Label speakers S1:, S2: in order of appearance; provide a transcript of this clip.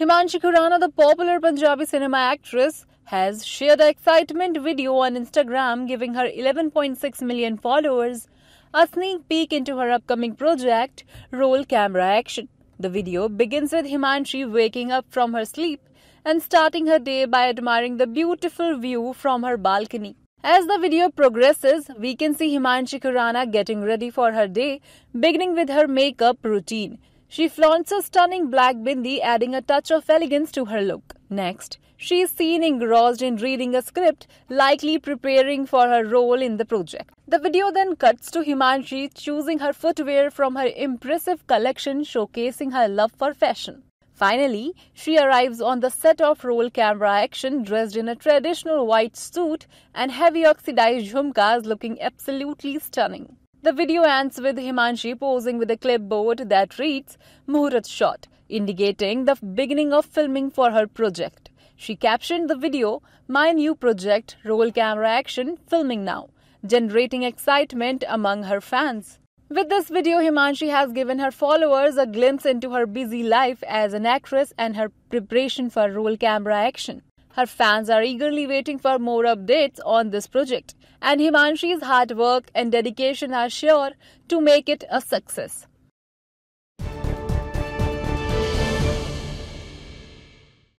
S1: Himanshi Khurana, the popular Punjabi cinema actress, has shared an excitement video on Instagram giving her 11.6 million followers a sneak peek into her upcoming project, Roll Camera Action. The video begins with Himanshi waking up from her sleep and starting her day by admiring the beautiful view from her balcony. As the video progresses, we can see Himanshi Khurana getting ready for her day, beginning with her makeup routine. She flaunts a stunning black bindi, adding a touch of elegance to her look. Next, she is seen engrossed in reading a script, likely preparing for her role in the project. The video then cuts to Himanshi choosing her footwear from her impressive collection, showcasing her love for fashion. Finally, she arrives on the set of roll camera action dressed in a traditional white suit and heavy oxidized jhumkas looking absolutely stunning. The video ends with Himanshi posing with a clipboard that reads Muhurat Shot, indicating the beginning of filming for her project. She captioned the video, My new project, roll camera action, filming now, generating excitement among her fans. With this video, Himanshi has given her followers a glimpse into her busy life as an actress and her preparation for roll camera action. Her fans are eagerly waiting for more updates on this project, and Himanshi's hard work and dedication are sure to make it a success.